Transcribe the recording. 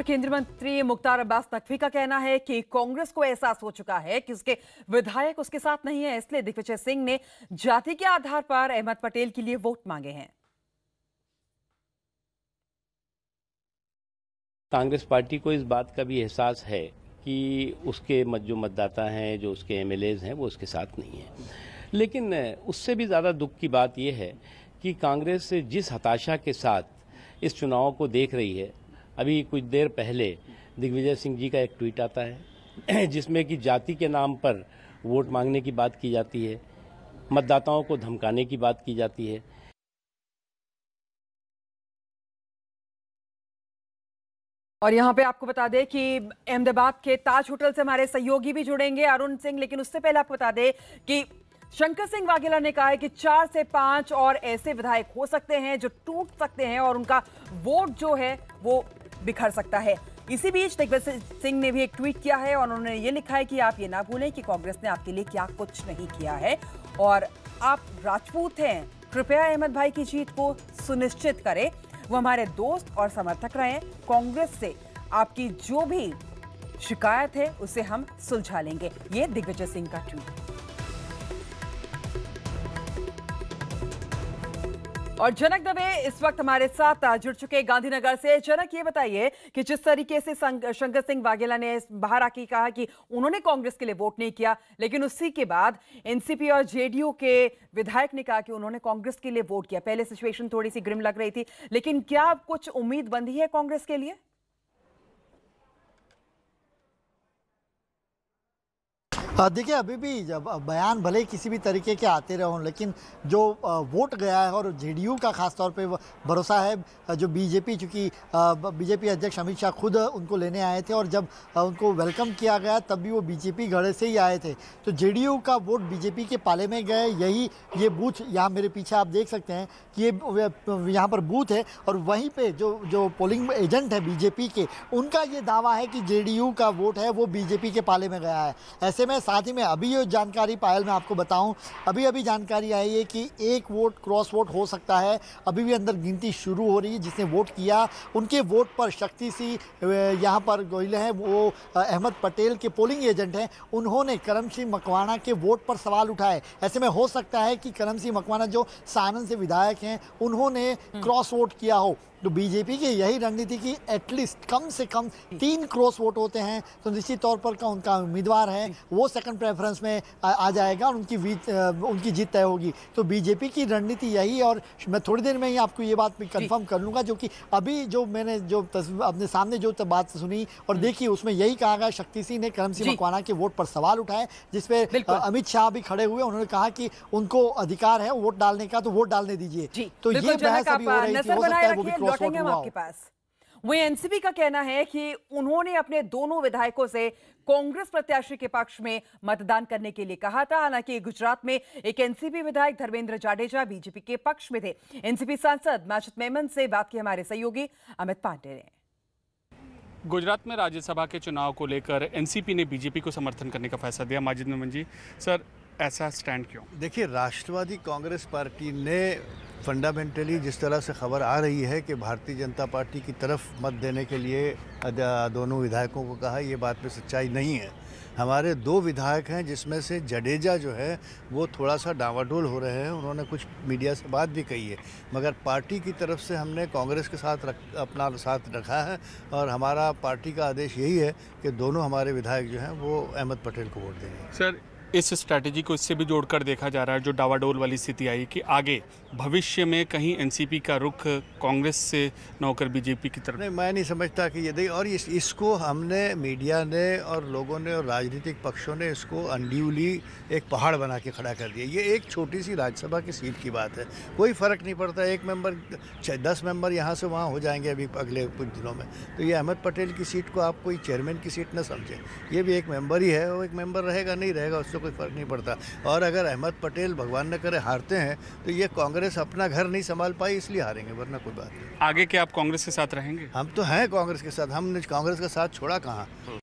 पर केंद्रीय मंत्री मुख्तार अब्बास नकवी का कहना है कि कांग्रेस को एहसास हो चुका है कि उसके विधायक उसके साथ नहीं है इसलिए दिग्विजय सिंह ने जाति के आधार पर अहमद पटेल के लिए वोट मांगे हैं कांग्रेस पार्टी को इस बात का भी एहसास है कि उसके जो मतदाता हैं जो उसके एम हैं वो उसके साथ नहीं है लेकिन उससे भी ज़्यादा दुख की बात यह है कि कांग्रेस जिस हताशा के साथ इस चुनाव को देख रही है अभी कुछ देर पहले दिग्विजय सिंह जी का एक ट्वीट आता है जिसमें कि जाति के नाम पर वोट मांगने की बात की जाती है मतदाताओं को धमकाने की बात की जाती है और यहाँ पे आपको बता दें कि अहमदाबाद के ताज होटल से हमारे सहयोगी भी जुड़ेंगे अरुण सिंह लेकिन उससे पहले आपको बता दें कि शंकर सिंह वाघेला ने कहा है कि चार से पांच और ऐसे विधायक हो सकते हैं जो टूट सकते हैं और उनका वोट जो है वो बिखर सकता है इसी बीच दिग्विजय सिंह ने भी एक ट्वीट किया है और उन्होंने ये लिखा है कि आप ये ना भूलें कि कांग्रेस ने आपके लिए क्या कुछ नहीं किया है और आप राजपूत हैं कृपया अहमद भाई की जीत को सुनिश्चित करें वो हमारे दोस्त और समर्थक रहे कांग्रेस से आपकी जो भी शिकायत है उसे हम सुलझा लेंगे ये दिग्विजय सिंह का ट्वीट और जनक दवे इस वक्त हमारे साथ जुड़ चुके गांधीनगर से जनक ये बताइए कि जिस तरीके से शंकर सिंह वाघेला ने बाहर आके कहा कि उन्होंने कांग्रेस के लिए वोट नहीं किया लेकिन उसी के बाद एनसीपी और जेडीयू के विधायक ने कहा कि उन्होंने कांग्रेस के लिए वोट किया पहले सिचुएशन थोड़ी सी ग्रिम लग रही थी लेकिन क्या कुछ उम्मीद बंधी है कांग्रेस के लिए देखिए अभी भी जब बयान भले किसी भी तरीके के आते रहे हों लेकिन जो वोट गया है और जेडीयू का खास तौर पे भरोसा है जो बीजेपी चूँकि बीजेपी अध्यक्ष अमित शाह खुद उनको लेने आए थे और जब उनको वेलकम किया गया तब भी वो बीजेपी गढ़े से ही आए थे तो जेडीयू का वोट बीजेपी के पाले में गए यही ये बूथ यहाँ मेरे पीछे आप देख सकते हैं कि ये यहाँ पर बूथ है और वहीं पर जो जो पोलिंग एजेंट है बीजेपी के उनका ये दावा है कि जे का वोट है वो बीजेपी के पाले में गया है ऐसे में साथ ही में अभी ये जानकारी पायल मैं आपको बताऊं अभी अभी जानकारी आई है कि एक वोट क्रॉस वोट हो सकता है अभी भी अंदर गिनती शुरू हो रही है जिसने वोट किया उनके वोट पर शक्ति सी यहाँ पर गोयल हैं वो अहमद पटेल के पोलिंग एजेंट हैं उन्होंने करम सिंह मकवाना के वोट पर सवाल उठाए ऐसे में हो सकता है कि करम सिंह मकवाना जो सानंद से विधायक हैं उन्होंने हम्म। क्रॉस वोट किया हो तो बीजेपी की यही रणनीति कि एटलीस्ट कम से कम तीन क्रॉस वोट होते हैं तो निश्चित तौर पर का उनका उम्मीदवार है वो सेकंड प्रेफरेंस में आ, आ जाएगा और उनकी उनकी जीत तय होगी तो बीजेपी की रणनीति यही और मैं थोड़ी देर में ही आपको ये बात भी कंफर्म कर लूँगा जो कि अभी जो मैंने जो अपने सामने जो बात सुनी और हम्म। देखी उसमें यही कहा गया शक्ति सिंह ने करम सिंह मकवाना के वोट पर सवाल उठाए जिसपे अमित शाह भी खड़े हुए उन्होंने कहा कि उनको अधिकार है वोट डालने का तो वोट डालने दीजिए तो ये बहस अभी हो रही थी हो सकता है वो भी लौटेंगे हम आपके पास वहीं एनसीपी का कहना है कि उन्होंने अपने दोनों विधायकों से कांग्रेस प्रत्याशी के पक्ष में मतदान करने के लिए कहा था हालांकि गुजरात में एक एनसीपी विधायक धर्मेंद्र जाडेजा बीजेपी के पक्ष में थे एनसीपी सांसद मैचित मेमन से बात की हमारे सहयोगी अमित पांडे ने गुजरात में राज्यसभा के चुनाव को लेकर एनसीपी ने बीजेपी को समर्थन करने का फैसला दिया माजिद मेमन जी सर ऐसा स्टैंड क्यों देखिए राष्ट्रवादी कांग्रेस पार्टी ने फंडामेंटली जिस तरह से खबर आ रही है कि भारतीय जनता पार्टी की तरफ मत देने के लिए दोनों विधायकों को कहा ये बात में सच्चाई नहीं है हमारे दो विधायक हैं जिसमें से जडेजा जो है वो थोड़ा सा डावाडोल हो रहे हैं उन्होंने कुछ मीडिया से बात भी कही है मगर पार्टी की तरफ से हमने कांग्रेस के साथ रख अपना साथ रखा है और हमारा पार्टी का आदेश यही है कि दोनों हमारे विधायक जो हैं वो अहमद पटेल को वोट देंगे सर इस स्ट्रैटेजी को इससे भी जोड़कर देखा जा रहा है जो डावाडोल वाली स्थिति आई कि आगे भविष्य में कहीं एनसीपी का रुख कांग्रेस से न होकर बीजेपी की तरफ नहीं मैं नहीं समझता कि ये देखिए और इस, इसको हमने मीडिया ने और लोगों ने और राजनीतिक पक्षों ने इसको अनड्यूली एक पहाड़ बना के खड़ा कर दिया ये एक छोटी सी राज्यसभा की सीट की बात है कोई फ़र्क नहीं पड़ता एक मेंबर दस मेंबर यहाँ से वहाँ हो जाएंगे अभी अगले कुछ दिनों में तो ये अहमद पटेल की सीट को आप कोई चेयरमैन की सीट ना समझें ये भी एक मेम्बर ही है वो एक मेम्बर रहेगा नहीं रहेगा उससे तो कोई फ़र्क नहीं पड़ता और अगर अहमद पटेल भगवान न करे हारते हैं तो ये कांग्रेस अपना घर नहीं संभाल पाई इसलिए हारेंगे वरना कोई बात नहीं आगे क्या आप कांग्रेस के साथ रहेंगे हम तो हैं कांग्रेस के साथ हमने कांग्रेस का साथ छोड़ा कहाँ